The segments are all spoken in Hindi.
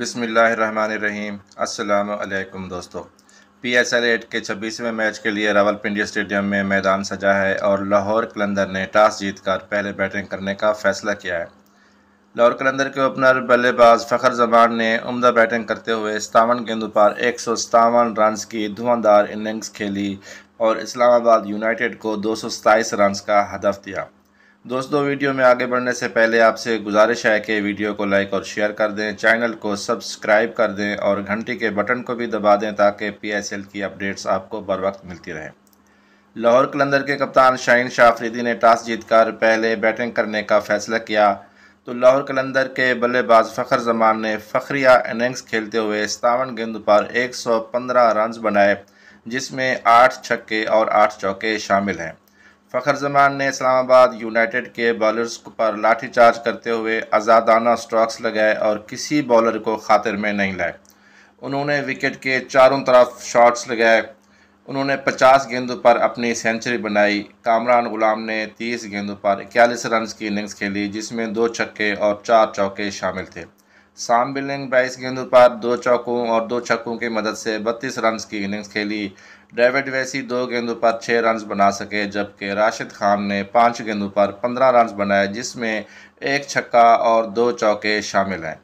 बिसमीम् अल्लाम दोस्तों पी एस एल एट के छब्बीसवें मैच के लिए रावलपिंडी स्टेडियम में मैदान सजा है और लाहौर कलंदर ने टॉस जीतकर पहले बैटिंग करने का फैसला किया है लाहौर कलंदर के ओपनर बल्लेबाज फ़खर जमान ने उमदा बैटिंग करते हुए सतावन गेंदों पर एक सौ सतावन रन की धुआंधार इनिंग्स खेली और इस्लामाबाद यूनाइटेड को दो सौ सताईस रन का हदफ दिया दोस्तों वीडियो में आगे बढ़ने से पहले आपसे गुजारिश है कि वीडियो को लाइक और शेयर कर दें चैनल को सब्सक्राइब कर दें और घंटी के बटन को भी दबा दें ताकि पीएसएल की अपडेट्स आपको बर वक्त मिलती रहें लाहौर कलंदर के कप्तान शाहीन शाहरीदी ने टॉस जीतकर पहले बैटिंग करने का फैसला किया तो लाहौर कलंदर के बल्लेबाज फ़खर जमान ने फखरिया इनिंग्स खेलते हुए सतावन गेंद पर एक रन बनाए जिसमें आठ छक्के और आठ चौके शामिल हैं फ़खर जमान ने इस्लामाबाद यूनाइटेड के बॉलर्स पर लाठीचार्ज करते हुए आज़ादाना स्ट्रॉक्स लगाए और किसी बॉलर को खातिर में नहीं लाए उन्होंने विकेट के चारों तरफ शॉट्स लगाए उन्होंने 50 गेंदों पर अपनी सेंचुरी बनाई कामरान गुलाम ने 30 गेंदों पर इक्यालीस रन की इनिंग्स खेली जिसमें दो छक्के और चार चौके शामिल थे साम बिलिंग बाईस गेंदों पर दो चौकों और दो छक्कों की मदद से बत्तीस रन की इनिंग्स खेली डेविड वैसी दो गेंदों पर छः रन बना सके जबकि राशिद खान ने पाँच गेंदों पर पंद्रह रन बनाए जिसमें एक छक्का और दो चौके शामिल हैं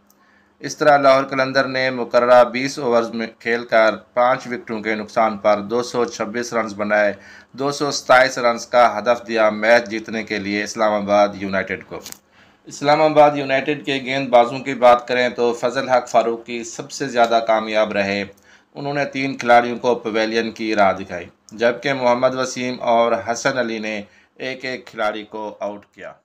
इस तरह लाहौर कलंदर ने मुकर्रा 20 ओवर्स में खेल कर पाँच विकटों के नुकसान पर 226 रन्स बनाए दो रन का हदफ दिया मैच जीतने के लिए इस्लामाबाद यूनाइटेड को इस्लामाबाद यूनाइटेड के गेंदबाजों की बात करें तो फजल हक फारूक की सबसे ज़्यादा कामयाब रहे उन्होंने तीन खिलाड़ियों को पवेलियन की राह दिखाई जबकि मोहम्मद वसीम और हसन अली ने एक एक खिलाड़ी को आउट किया